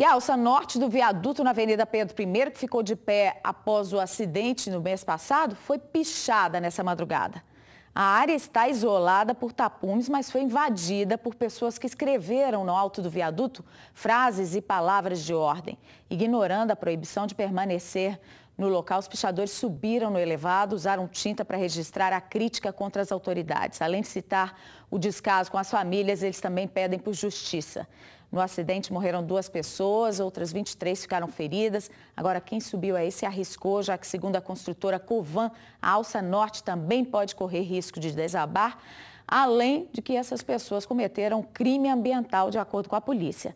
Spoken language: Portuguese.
E a alça norte do viaduto na Avenida Pedro I, que ficou de pé após o acidente no mês passado, foi pichada nessa madrugada. A área está isolada por tapumes, mas foi invadida por pessoas que escreveram no alto do viaduto frases e palavras de ordem. Ignorando a proibição de permanecer no local, os pichadores subiram no elevado, usaram tinta para registrar a crítica contra as autoridades. Além de citar o descaso com as famílias, eles também pedem por justiça. No acidente morreram duas pessoas, outras 23 ficaram feridas. Agora, quem subiu aí se arriscou, já que, segundo a construtora Covan, a alça norte também pode correr risco de desabar, além de que essas pessoas cometeram crime ambiental, de acordo com a polícia.